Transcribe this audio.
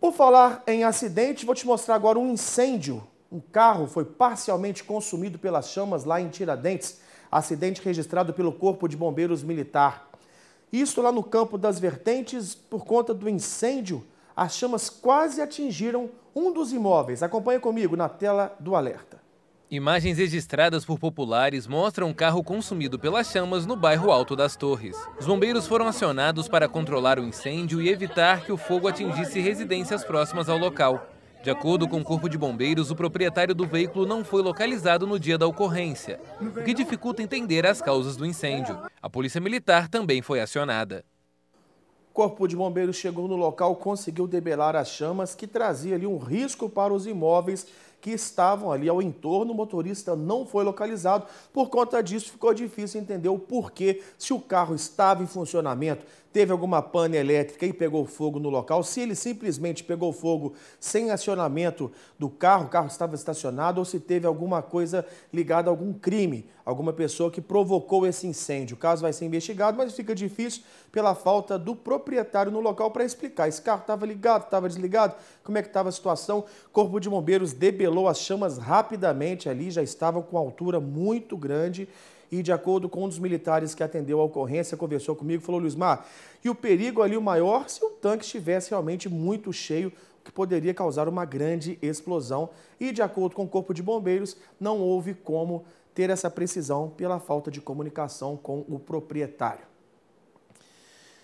Por falar em acidente, vou te mostrar agora um incêndio. Um carro foi parcialmente consumido pelas chamas lá em Tiradentes. Acidente registrado pelo Corpo de Bombeiros Militar. Isso lá no campo das vertentes, por conta do incêndio, as chamas quase atingiram um dos imóveis. Acompanhe comigo na tela do alerta. Imagens registradas por populares mostram um carro consumido pelas chamas no bairro Alto das Torres. Os bombeiros foram acionados para controlar o incêndio e evitar que o fogo atingisse residências próximas ao local. De acordo com o Corpo de Bombeiros, o proprietário do veículo não foi localizado no dia da ocorrência, o que dificulta entender as causas do incêndio. A Polícia Militar também foi acionada. O Corpo de Bombeiros chegou no local, conseguiu debelar as chamas que trazia ali um risco para os imóveis que estavam ali ao entorno, o motorista não foi localizado. Por conta disso, ficou difícil entender o porquê, se o carro estava em funcionamento, teve alguma pane elétrica e pegou fogo no local, se ele simplesmente pegou fogo sem acionamento do carro, o carro estava estacionado, ou se teve alguma coisa ligada a algum crime, alguma pessoa que provocou esse incêndio. O caso vai ser investigado, mas fica difícil pela falta do proprietário no local para explicar. Esse carro estava ligado, estava desligado, como é que estava a situação? Corpo de Bombeiros debelou apelou as chamas rapidamente ali, já estavam com altura muito grande e de acordo com um dos militares que atendeu a ocorrência, conversou comigo, falou, Luizmar, e o perigo ali o maior se o tanque estivesse realmente muito cheio, que poderia causar uma grande explosão. E de acordo com o Corpo de Bombeiros, não houve como ter essa precisão pela falta de comunicação com o proprietário.